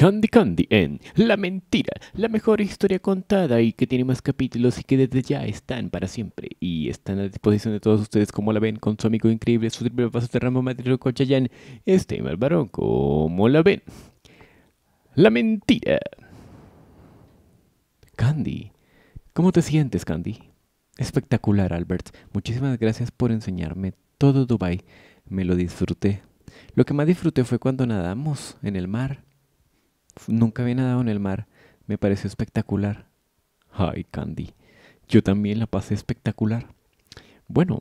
Candy Candy en La Mentira, la mejor historia contada y que tiene más capítulos y que desde ya están para siempre y están a disposición de todos ustedes como la ven con su amigo increíble, su triple paso de Cochayán, este varón, como la ven. La Mentira. Candy, ¿cómo te sientes Candy? Espectacular Albert, muchísimas gracias por enseñarme todo Dubai, me lo disfruté. Lo que más disfruté fue cuando nadamos en el mar Nunca había nadado en el mar. Me pareció espectacular. Ay, Candy. Yo también la pasé espectacular. Bueno,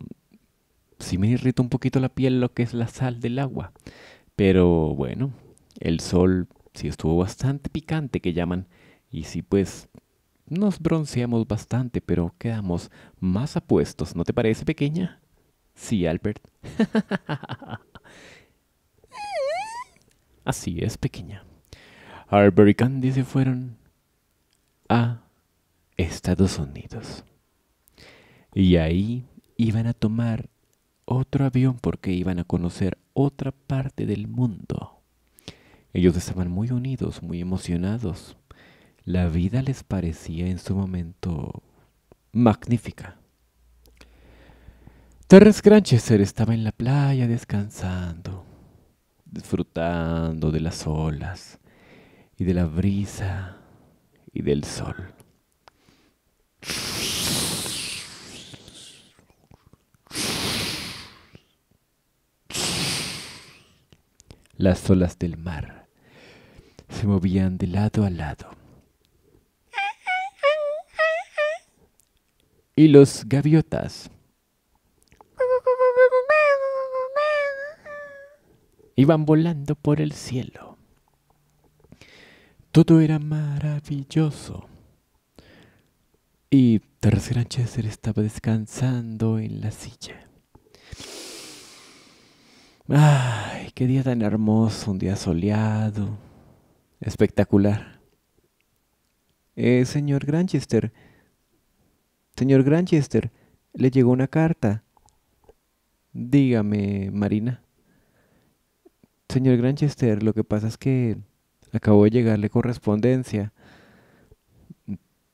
sí me irrita un poquito la piel lo que es la sal del agua. Pero bueno, el sol sí estuvo bastante picante que llaman. Y sí, pues nos bronceamos bastante, pero quedamos más apuestos. ¿No te parece pequeña? Sí, Albert. Así es, pequeña. Harper y Candy se fueron a Estados Unidos. Y ahí iban a tomar otro avión porque iban a conocer otra parte del mundo. Ellos estaban muy unidos, muy emocionados. La vida les parecía en su momento magnífica. Terrence Granchester estaba en la playa descansando, disfrutando de las olas, y de la brisa y del sol. Las olas del mar se movían de lado a lado. Y los gaviotas iban volando por el cielo. Todo era maravilloso. Y Teresa Granchester estaba descansando en la silla. ¡Ay, qué día tan hermoso! Un día soleado. Espectacular. Eh, señor Granchester. Señor Granchester, le llegó una carta. Dígame, Marina. Señor Granchester, lo que pasa es que Acabo de llegarle correspondencia.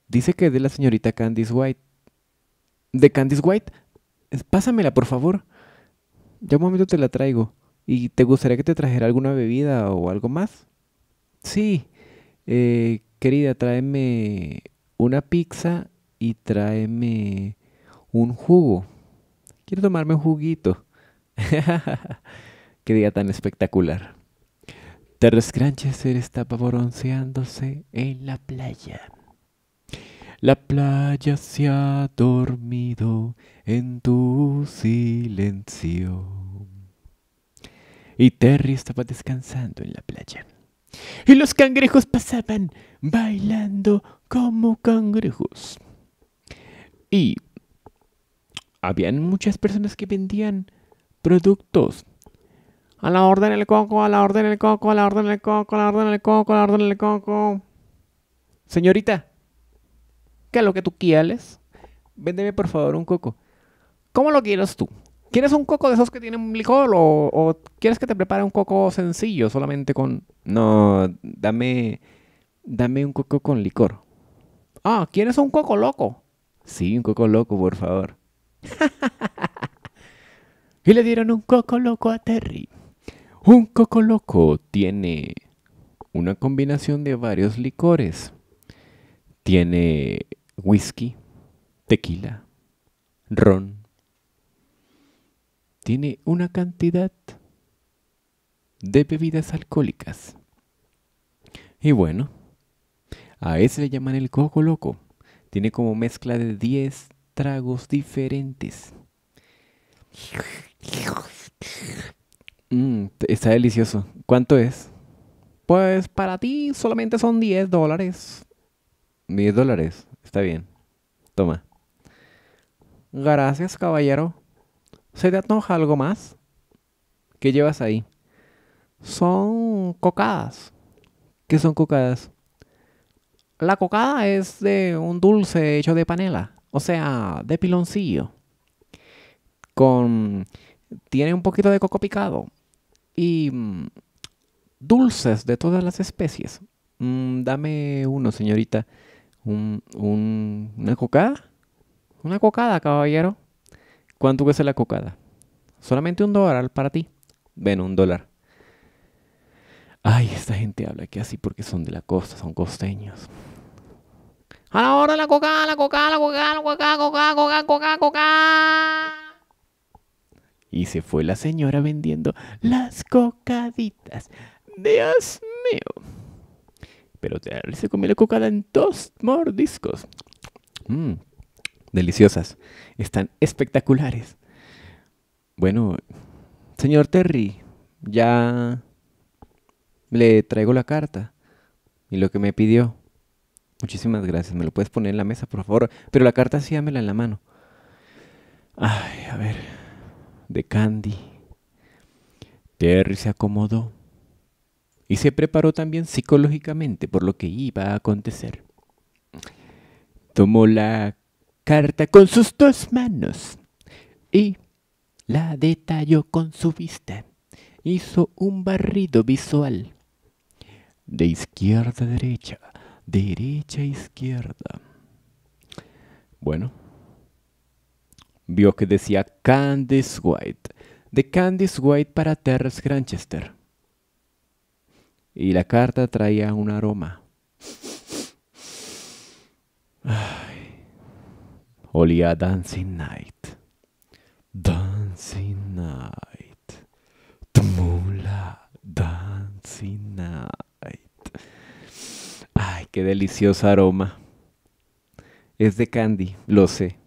Dice que es de la señorita Candice White. ¿De Candice White? Pásamela, por favor. Ya un momento te la traigo. ¿Y te gustaría que te trajera alguna bebida o algo más? Sí. Eh, querida, tráeme una pizza y tráeme un jugo. Quiero tomarme un juguito. Qué día tan espectacular. El se estaba bronceándose en la playa. La playa se ha dormido en tu silencio. Y Terry estaba descansando en la playa. Y los cangrejos pasaban bailando como cangrejos. Y habían muchas personas que vendían productos a la orden el coco, a la orden el coco, a la orden el coco, a la orden el coco, a la orden el coco. Señorita, ¿qué es lo que tú quieres? Véndeme por favor un coco. ¿Cómo lo quieres tú? ¿Quieres un coco de esos que tienen licor o, o quieres que te prepare un coco sencillo solamente con... No, dame... Dame un coco con licor. Ah, ¿quieres un coco loco? Sí, un coco loco, por favor. y le dieron un coco loco a Terry. Un coco loco tiene una combinación de varios licores. Tiene whisky, tequila, ron. Tiene una cantidad de bebidas alcohólicas. Y bueno, a ese le llaman el coco loco. Tiene como mezcla de 10 tragos diferentes. Mm, está delicioso. ¿Cuánto es? Pues para ti solamente son 10 dólares. 10 dólares, está bien. Toma. Gracias, caballero. ¿Se te antoja algo más? ¿Qué llevas ahí? Son cocadas. ¿Qué son cocadas? La cocada es de un dulce hecho de panela, o sea, de piloncillo. Con tiene un poquito de coco picado y mm, dulces de todas las especies. Mm, dame uno, señorita. Un, ¿Una cocada? Una cocada, caballero. ¿Cuánto cuesta la cocada? Solamente un dólar para ti. Ven, un dólar. Ay, esta gente habla que así porque son de la costa, son costeños. Ahora la la cocada, la cocada, la cocada, la cocada, cocada, cocada, cocada. Y se fue la señora vendiendo las cocaditas. Dios mío. Pero se comió la cocada en dos mordiscos. Mm, deliciosas. Están espectaculares. Bueno, señor Terry, ya le traigo la carta y lo que me pidió. Muchísimas gracias. ¿Me lo puedes poner en la mesa, por favor? Pero la carta sí, dámela en la mano. Ay, a ver de Candy. Terry se acomodó y se preparó también psicológicamente por lo que iba a acontecer. Tomó la carta con sus dos manos y la detalló con su vista. Hizo un barrido visual de izquierda a derecha, derecha a izquierda. Bueno, vio que decía Candice White, de Candice White para Terrence Granchester. Y la carta traía un aroma. olía Dancing Night. Dancing Night. Tumula Dancing Night. Ay, qué delicioso aroma. Es de Candy, lo sé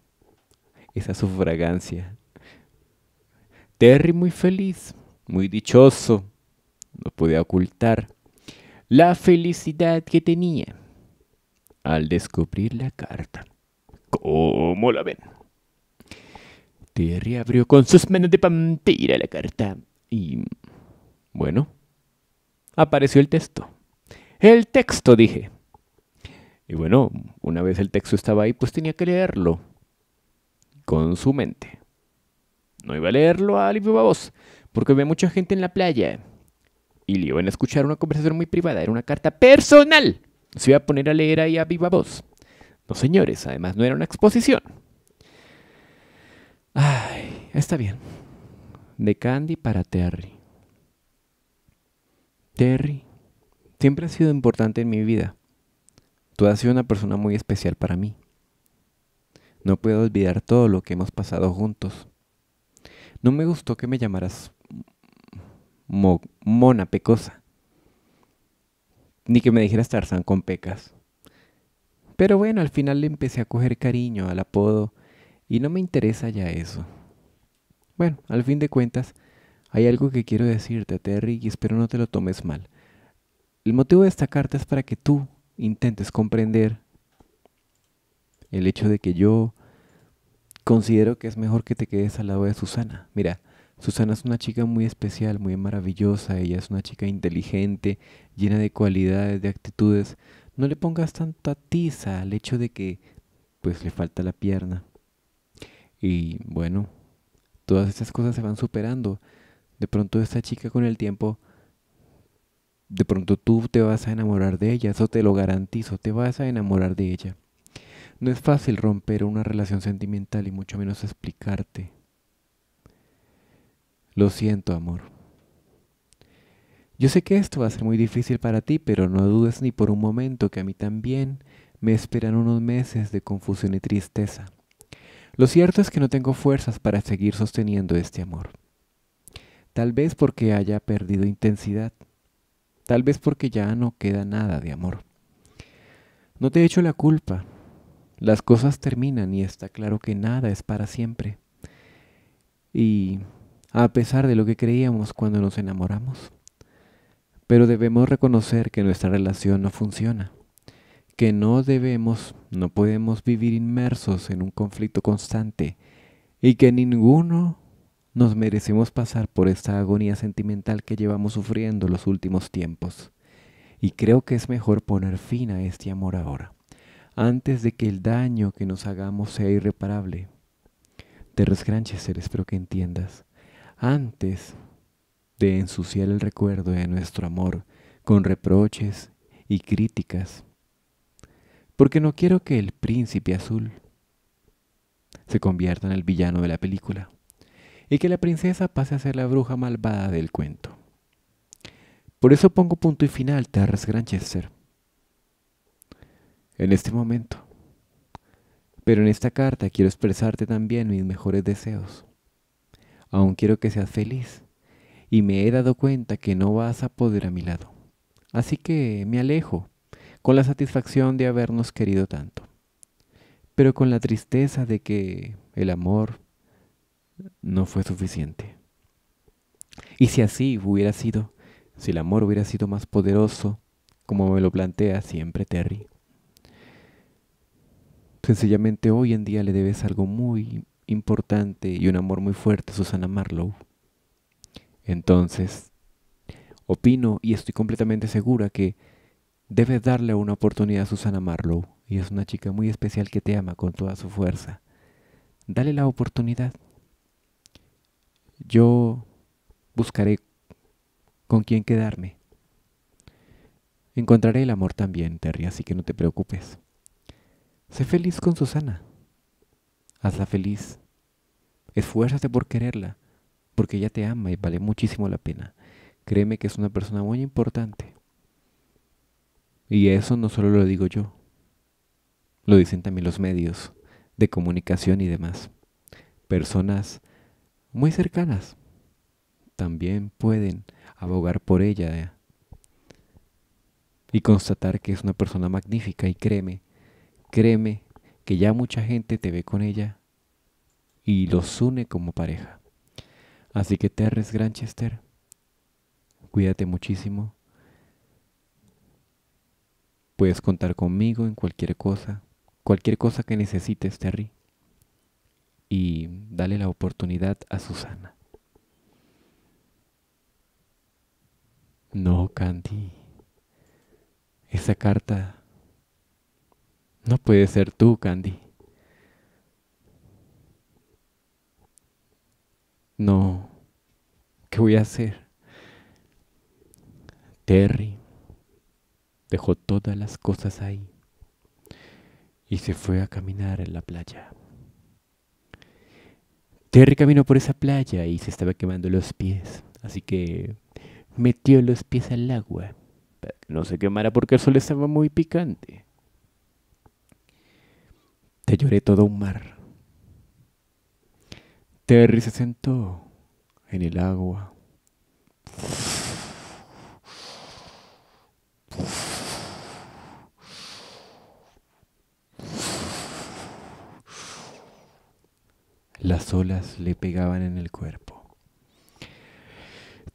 esa su fragancia. Terry muy feliz, muy dichoso, no podía ocultar la felicidad que tenía al descubrir la carta. ¿Cómo la ven? Terry abrió con sus manos de pantera la carta y... bueno, apareció el texto. El texto, dije. Y bueno, una vez el texto estaba ahí, pues tenía que leerlo con su mente. No iba a leerlo a Viva Voz. porque había mucha gente en la playa y le iban a escuchar una conversación muy privada, era una carta personal. Se iba a poner a leer ahí a viva voz. No, señores, además no era una exposición. Ay, está bien. De Candy para Terry. Terry, siempre ha sido importante en mi vida. Tú has sido una persona muy especial para mí. No puedo olvidar todo lo que hemos pasado juntos. No me gustó que me llamaras mona pecosa. Ni que me dijeras Tarzán con pecas. Pero bueno, al final le empecé a coger cariño al apodo y no me interesa ya eso. Bueno, al fin de cuentas, hay algo que quiero decirte, Terry, y espero no te lo tomes mal. El motivo de esta carta es para que tú intentes comprender el hecho de que yo considero que es mejor que te quedes al lado de Susana. Mira, Susana es una chica muy especial, muy maravillosa, ella es una chica inteligente, llena de cualidades, de actitudes. No le pongas tanta tiza al hecho de que pues le falta la pierna. Y bueno, todas estas cosas se van superando. De pronto esta chica con el tiempo, de pronto tú te vas a enamorar de ella, eso te lo garantizo, te vas a enamorar de ella. No es fácil romper una relación sentimental y mucho menos explicarte. Lo siento, amor. Yo sé que esto va a ser muy difícil para ti, pero no dudes ni por un momento que a mí también me esperan unos meses de confusión y tristeza. Lo cierto es que no tengo fuerzas para seguir sosteniendo este amor. Tal vez porque haya perdido intensidad. Tal vez porque ya no queda nada de amor. No te echo la culpa. Las cosas terminan y está claro que nada es para siempre. Y a pesar de lo que creíamos cuando nos enamoramos. Pero debemos reconocer que nuestra relación no funciona, que no debemos, no podemos vivir inmersos en un conflicto constante y que ninguno nos merecemos pasar por esta agonía sentimental que llevamos sufriendo los últimos tiempos. Y creo que es mejor poner fin a este amor ahora antes de que el daño que nos hagamos sea irreparable. Te Granchester, espero que entiendas. Antes de ensuciar el recuerdo de nuestro amor con reproches y críticas. Porque no quiero que el príncipe azul se convierta en el villano de la película y que la princesa pase a ser la bruja malvada del cuento. Por eso pongo punto y final, te Granchester en este momento. Pero en esta carta quiero expresarte también mis mejores deseos. Aún quiero que seas feliz y me he dado cuenta que no vas a poder a mi lado. Así que me alejo, con la satisfacción de habernos querido tanto, pero con la tristeza de que el amor no fue suficiente. Y si así hubiera sido, si el amor hubiera sido más poderoso, como me lo plantea siempre Terry, Sencillamente hoy en día le debes algo muy importante y un amor muy fuerte a Susana Marlowe. Entonces, opino y estoy completamente segura que debes darle una oportunidad a Susana Marlowe. Y es una chica muy especial que te ama con toda su fuerza. Dale la oportunidad. Yo buscaré con quién quedarme. Encontraré el amor también, Terry, así que no te preocupes. Sé feliz con Susana. Hazla feliz. Esfuérzate por quererla, porque ella te ama y vale muchísimo la pena. Créeme que es una persona muy importante. Y eso no solo lo digo yo, lo dicen también los medios de comunicación y demás. Personas muy cercanas también pueden abogar por ella eh, y constatar que es una persona magnífica y créeme Créeme que ya mucha gente te ve con ella y los une como pareja. Así que Terres Granchester, cuídate muchísimo. Puedes contar conmigo en cualquier cosa, cualquier cosa que necesites, Terry. Y dale la oportunidad a Susana. No, Candy. Esa carta no puede ser tú, Candy. No. ¿Qué voy a hacer? Terry dejó todas las cosas ahí y se fue a caminar en la playa. Terry caminó por esa playa y se estaba quemando los pies, así que metió los pies al agua para que no se quemara porque el sol estaba muy picante. Te lloré todo un mar. Terry se sentó en el agua. Las olas le pegaban en el cuerpo.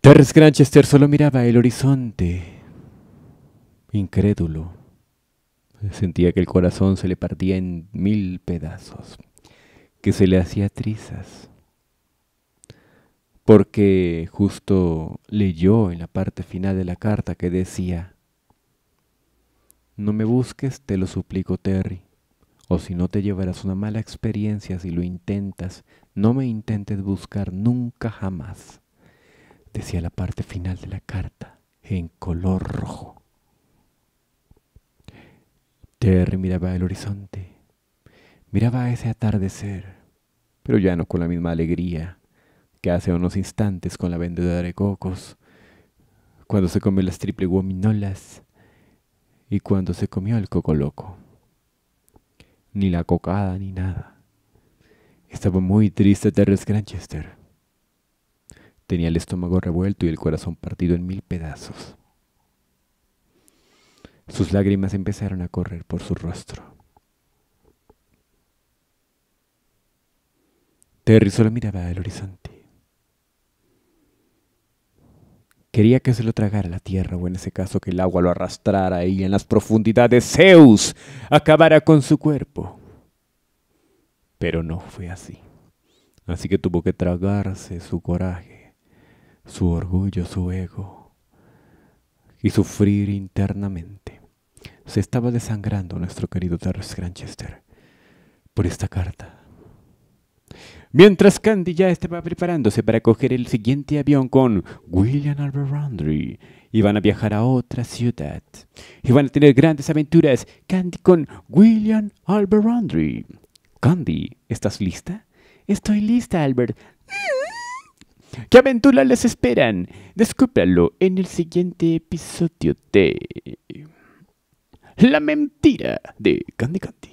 Terry Granchester solo miraba el horizonte, incrédulo. Sentía que el corazón se le partía en mil pedazos, que se le hacía trizas, porque justo leyó en la parte final de la carta que decía, no me busques, te lo suplico, Terry, o si no te llevarás una mala experiencia si lo intentas, no me intentes buscar nunca jamás, decía la parte final de la carta en color rojo. Terry miraba el horizonte, miraba ese atardecer, pero ya no con la misma alegría que hace unos instantes con la vendedora de cocos, cuando se comió las triple guaminolas y cuando se comió el coco loco. Ni la cocada ni nada. Estaba muy triste Terry Granchester. Tenía el estómago revuelto y el corazón partido en mil pedazos. Sus lágrimas empezaron a correr por su rostro. Terry solo miraba el horizonte. Quería que se lo tragara la tierra o en ese caso que el agua lo arrastrara y en las profundidades Zeus acabara con su cuerpo. Pero no fue así. Así que tuvo que tragarse su coraje, su orgullo, su ego y sufrir internamente se estaba desangrando nuestro querido Terrence Granchester por esta carta. Mientras Candy ya estaba preparándose para coger el siguiente avión con William Albert y iban a viajar a otra ciudad. Iban a tener grandes aventuras Candy con William Albert Candy, ¿estás lista? Estoy lista, Albert. ¿Qué aventuras les esperan? Descúbralo en el siguiente episodio de... La mentira de Candy Candy.